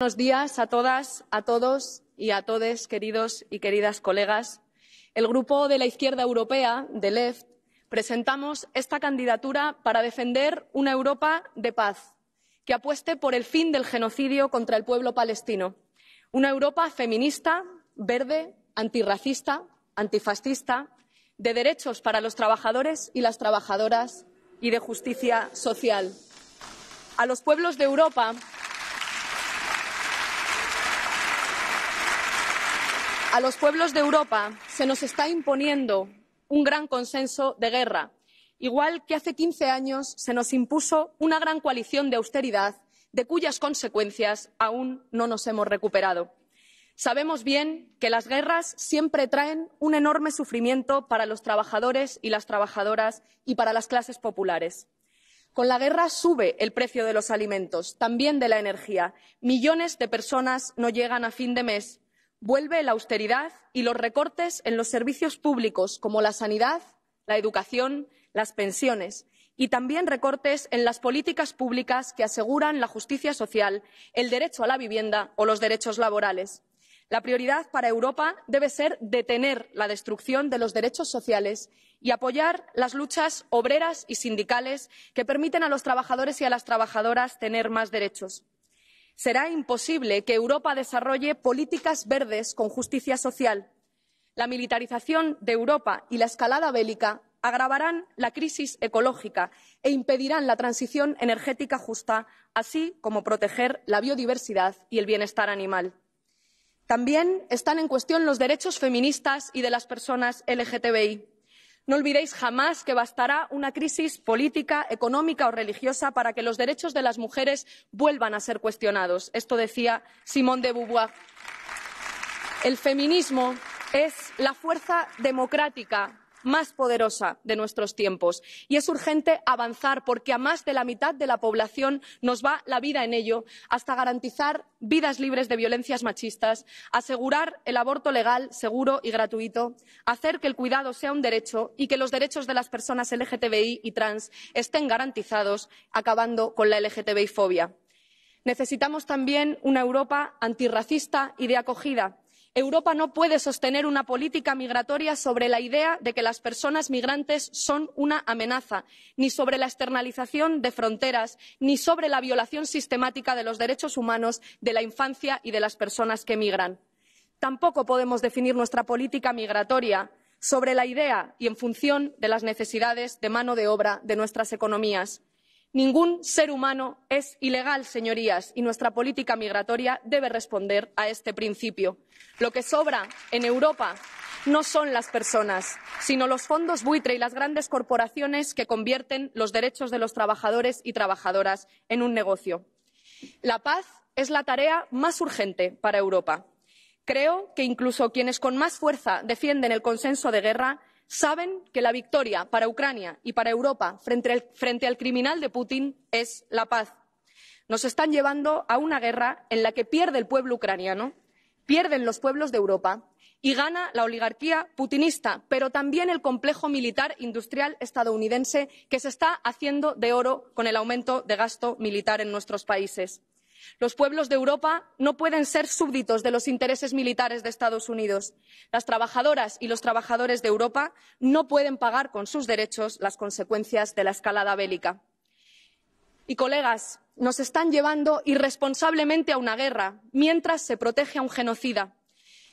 Buenos días a todas, a todos y a todes, queridos y queridas colegas. El Grupo de la Izquierda Europea, de LEFT, presentamos esta candidatura para defender una Europa de paz, que apueste por el fin del genocidio contra el pueblo palestino. Una Europa feminista, verde, antirracista, antifascista, de derechos para los trabajadores y las trabajadoras y de justicia social. A los pueblos de Europa A los pueblos de Europa se nos está imponiendo un gran consenso de guerra, igual que hace 15 años se nos impuso una gran coalición de austeridad de cuyas consecuencias aún no nos hemos recuperado. Sabemos bien que las guerras siempre traen un enorme sufrimiento para los trabajadores y las trabajadoras y para las clases populares. Con la guerra sube el precio de los alimentos, también de la energía. Millones de personas no llegan a fin de mes vuelve la austeridad y los recortes en los servicios públicos como la sanidad, la educación, las pensiones y también recortes en las políticas públicas que aseguran la justicia social, el derecho a la vivienda o los derechos laborales. La prioridad para Europa debe ser detener la destrucción de los derechos sociales y apoyar las luchas obreras y sindicales que permiten a los trabajadores y a las trabajadoras tener más derechos será imposible que Europa desarrolle políticas verdes con justicia social. La militarización de Europa y la escalada bélica agravarán la crisis ecológica e impedirán la transición energética justa, así como proteger la biodiversidad y el bienestar animal. También están en cuestión los derechos feministas y de las personas LGTBI. No olvidéis jamás que bastará una crisis política, económica o religiosa para que los derechos de las mujeres vuelvan a ser cuestionados. Esto decía Simone de Beauvoir. El feminismo es la fuerza democrática más poderosa de nuestros tiempos. Y es urgente avanzar porque a más de la mitad de la población nos va la vida en ello hasta garantizar vidas libres de violencias machistas, asegurar el aborto legal, seguro y gratuito, hacer que el cuidado sea un derecho y que los derechos de las personas LGTBI y trans estén garantizados, acabando con la LGTBI fobia. Necesitamos también una Europa antirracista y de acogida europa no puede sostener una política migratoria sobre la idea de que las personas migrantes son una amenaza ni sobre la externalización de fronteras ni sobre la violación sistemática de los derechos humanos de la infancia y de las personas que migran. tampoco podemos definir nuestra política migratoria sobre la idea y en función de las necesidades de mano de obra de nuestras economías. Ningún ser humano es ilegal, señorías, y nuestra política migratoria debe responder a este principio. Lo que sobra en Europa no son las personas, sino los fondos buitre y las grandes corporaciones que convierten los derechos de los trabajadores y trabajadoras en un negocio. La paz es la tarea más urgente para Europa. Creo que incluso quienes con más fuerza defienden el consenso de guerra saben que la victoria para Ucrania y para Europa frente al, criminal de Putin es la paz. Nos están llevando a una guerra en la que pierde el pueblo ucraniano, pierden los pueblos de Europa y gana la oligarquía putinista, pero también el complejo militar industrial estadounidense que se está haciendo de oro con el aumento de gasto militar en nuestros países. Los pueblos de Europa no pueden ser súbditos de los intereses militares de Estados Unidos. Las trabajadoras y los trabajadores de Europa no pueden pagar con sus derechos las consecuencias de la escalada bélica. Y, colegas, nos están llevando irresponsablemente a una guerra mientras se protege a un genocida.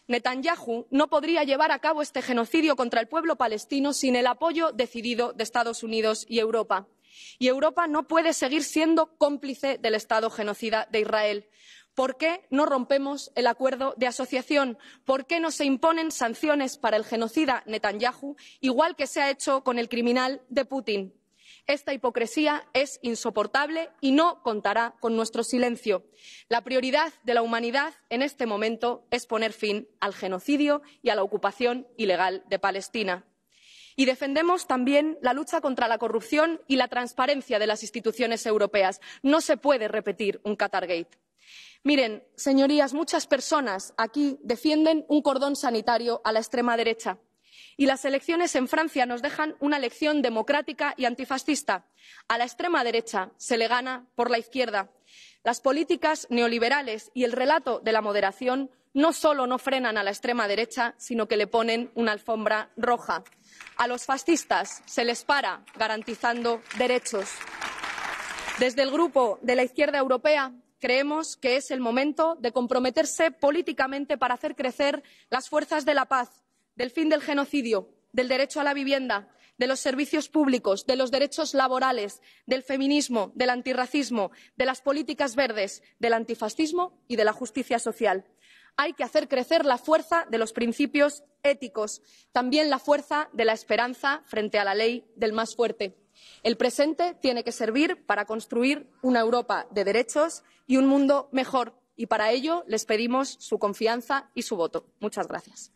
Netanyahu no podría llevar a cabo este genocidio contra el pueblo palestino sin el apoyo decidido de Estados Unidos y Europa y europa no puede seguir siendo cómplice del estado genocida de israel. por qué no rompemos el acuerdo de asociación? por qué no se imponen sanciones para el genocida netanyahu igual que se ha hecho con el criminal de putin? esta hipocresía es insoportable y no contará con nuestro silencio. la prioridad de la humanidad en este momento es poner fin al genocidio y a la ocupación ilegal de palestina y defendemos también la lucha contra la corrupción y la transparencia de las instituciones europeas. No se puede repetir un Qatargate. Miren, señorías, muchas personas aquí defienden un cordón sanitario a la extrema derecha. Y las elecciones en Francia nos dejan una elección democrática y antifascista. A la extrema derecha se le gana por la izquierda. Las políticas neoliberales y el relato de la moderación no solo no frenan a la extrema derecha, sino que le ponen una alfombra roja. A los fascistas se les para garantizando derechos. Desde el Grupo de la Izquierda Europea creemos que es el momento de comprometerse políticamente para hacer crecer las fuerzas de la paz, del fin del genocidio, del derecho a la vivienda, de los servicios públicos, de los derechos laborales, del feminismo, del antirracismo, de las políticas verdes, del antifascismo y de la justicia social hay que hacer crecer la fuerza de los principios éticos, también la fuerza de la esperanza frente a la ley del más fuerte. El presente tiene que servir para construir una Europa de derechos y un mundo mejor, y para ello les pedimos su confianza y su voto. Muchas gracias.